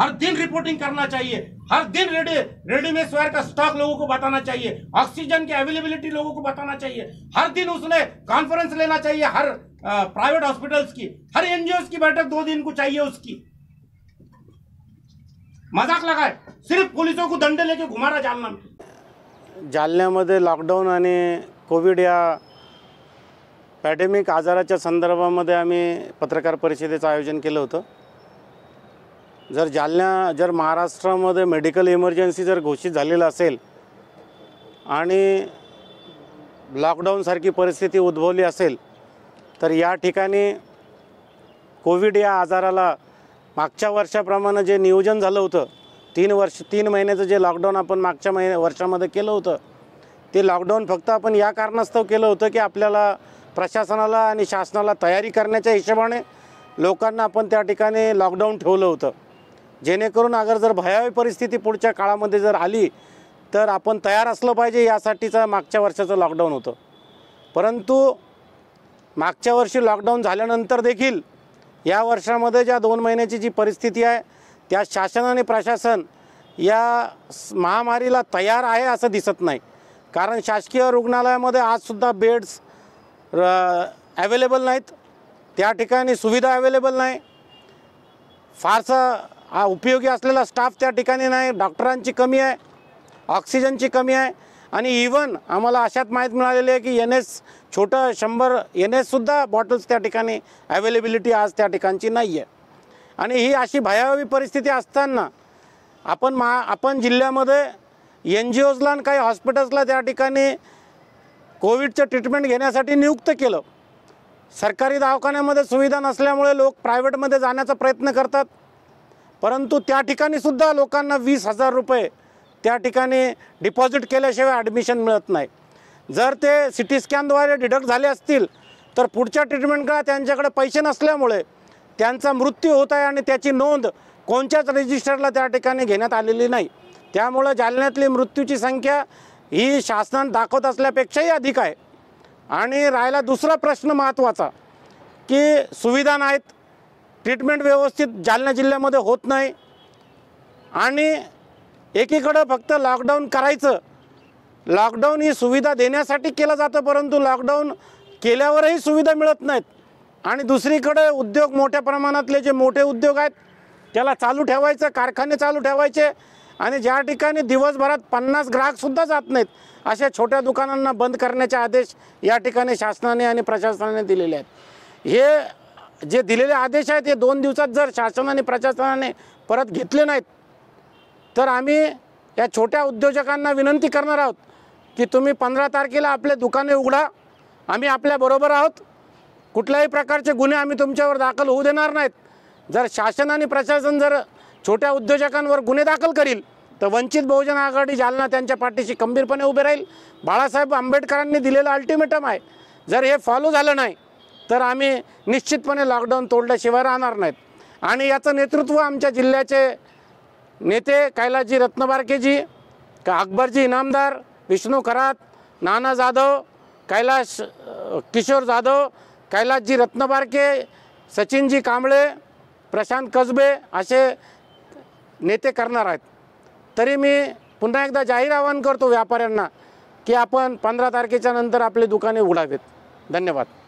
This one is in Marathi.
हर दिन रिपोर्टिंग करना चाहिए हर दिन रेडी रेडीमेड स्वयर का स्टॉक लोगों को बताना चाहिए ऑक्सीजन की अवेलेबिलिटी लोगों को बताना चाहिए हर दिन उसने कॉन्फ्रेंस लेना चाहिए हर प्राइवेट हॉस्पिटल्स की हर एनजीओ की बैठक दो दिन को चाहिए उसकी मजाक लगाए सिर्फ पुलिसों को दंडे लेके घुमा रहा जालना जालन्यामध्ये लॉकडाऊन आणि कोविड या पॅडेमिक आजाराच्या संदर्भामध्ये आम्ही पत्रकार परिषदेचं आयोजन केलं होतं जर जालना जर महाराष्ट्रामध्ये मेडिकल इमर्जन्सी जर घोषित झालेलं असेल आणि लॉकडाऊनसारखी परिस्थिती उद्भवली असेल तर या ठिकाणी कोविड या आजाराला मागच्या वर्षाप्रमाणे जे नियोजन झालं होतं तीन वर्ष तीन महिन्याचं जे लॉकडाऊन आपण मागच्या महिन्या वर्षामध्ये केलं होतं ते लॉकडाऊन फक्त आपण या कारणास्तव केलं होतं की आपल्याला प्रशासनाला आणि शासनाला तयारी करण्याच्या हिशोबाने लोकांना आपण त्या ठिकाणी लॉकडाऊन ठेवलं होतं जेणेकरून अगर जर भयावी परिस्थिती पुढच्या काळामध्ये जर आली तर आपण तयार असलं पाहिजे यासाठीचा मागच्या वर्षाचं लॉकडाऊन होतं परंतु मागच्या वर्षी लॉकडाऊन झाल्यानंतर देखील या वर्षामध्ये ज्या दोन महिन्याची जी परिस्थिती आहे त्या शासन आणि प्रशासन या महामारीला तयार आहे असं दिसत नाही कारण शासकीय रुग्णालयामध्ये आजसुद्धा बेड्स ॲवेलेबल नाहीत त्या ठिकाणी सुविधा अवेलेबल नाही फारसा हा उपयोगी असलेला स्टाफ त्या ठिकाणी नाही डॉक्टरांची कमी आहे ऑक्सिजनची कमी आहे आणि इवन आम्हाला अशात माहीत मिळालेली आहे की एन एस छोटं शंभर एन एससुद्धा बॉटल्स त्या ठिकाणी अवेलेबिलिटी आज त्या ठिकाणची नाही आहे आणि ही अशी भयावी परिस्थिती असताना आपण मा आपण जिल्ह्यामध्ये एन जी ओजला आणि काही हॉस्पिटल्सला त्या ठिकाणी कोविडचं ट्रीटमेंट घेण्यासाठी नियुक्त केलं सरकारी दवाखान्यामध्ये सुविधा नसल्यामुळे लोक प्रायव्हेटमध्ये जाण्याचा प्रयत्न करतात परंतु त्या ठिकाणी सुद्धा लोकांना वीस हजार रुपये त्या ठिकाणी डिपॉझिट केल्याशिवाय ॲडमिशन मिळत नाही जर ते सी टी स्कॅनद्वारे डिडक्ट झाले असतील तर पुढच्या ट्रीटमेंट त्यांच्याकडे पैसे नसल्यामुळे त्यांचा मृत्यू होत आहे आणि त्याची नोंद कोणत्याच रजिस्टरला त्या ठिकाणी घेण्यात आलेली नाही त्यामुळं जालन्यातली मृत्यूची संख्या ही शासनानं दाखवत असल्यापेक्षाही अधिक आहे आणि राहिला दुसरा प्रश्न महत्त्वाचा की सुविधा नाहीत ट्रीटमेंट व्यवस्थित जालना जिल्ह्यामध्ये होत नाही आणि एकीकडं फक्त लॉकडाऊन करायचं लॉकडाऊन ही सुविधा देण्यासाठी केलं जातं परंतु लॉकडाऊन केल्यावरही सुविधा मिळत नाहीत आणि दुसरीकडे उद्योग मोठ्या प्रमाणातले जे मोठे उद्योग आहेत त्याला चालू ठेवायचं कारखाने चालू ठेवायचे आणि ज्या ठिकाणी दिवसभरात पन्नास ग्राहकसुद्धा जात नाहीत अशा छोट्या दुकानांना बंद करण्याचे आदेश या ठिकाणी शासनाने आणि प्रशासनाने दिलेले आहेत हे जे दिलेले आदेश आहेत हे दोन दिवसात जर शासनाने प्रशासनाने परत घेतले नाहीत तर आम्ही या छोट्या उद्योजकांना विनंती करणार आहोत की तुम्ही पंधरा तारखेला आपले दुकाने उघडा आम्ही आपल्याबरोबर आहोत कुठल्याही प्रकारचे गुन्हे आम्ही तुमच्यावर दाखल होऊ देणार नाहीत जर शासन आणि प्रशासन जर छोट्या उद्योजकांवर गुन्हे दाखल करील तर वंचित बहुजन आघाडी जालना त्यांच्या पाठीशी खंबीरपणे उभे राहील बाळासाहेब आंबेडकरांनी दिलेलं अल्टिमेटम आहे जर हे फॉलो झालं नाही तर आम्ही निश्चितपणे लॉकडाऊन तोडल्याशिवाय राहणार नाहीत आणि याचं नेतृत्व आमच्या जिल्ह्याचे नेते कैलाजी रत्नबारकेजी का अकबरजी इनामदार विष्णू खरात नाना जाधव कैलाश किशोर जाधव कैलासजी रत्नबारके सचिनजी कांबळे प्रशांत कसबे असे नेते करणार आहेत तरी मी पुन्हा एकदा जाहीर आवाहन करतो व्यापाऱ्यांना की आपण पंधरा तारखेच्या नंतर आपली दुकाने उघडावेत धन्यवाद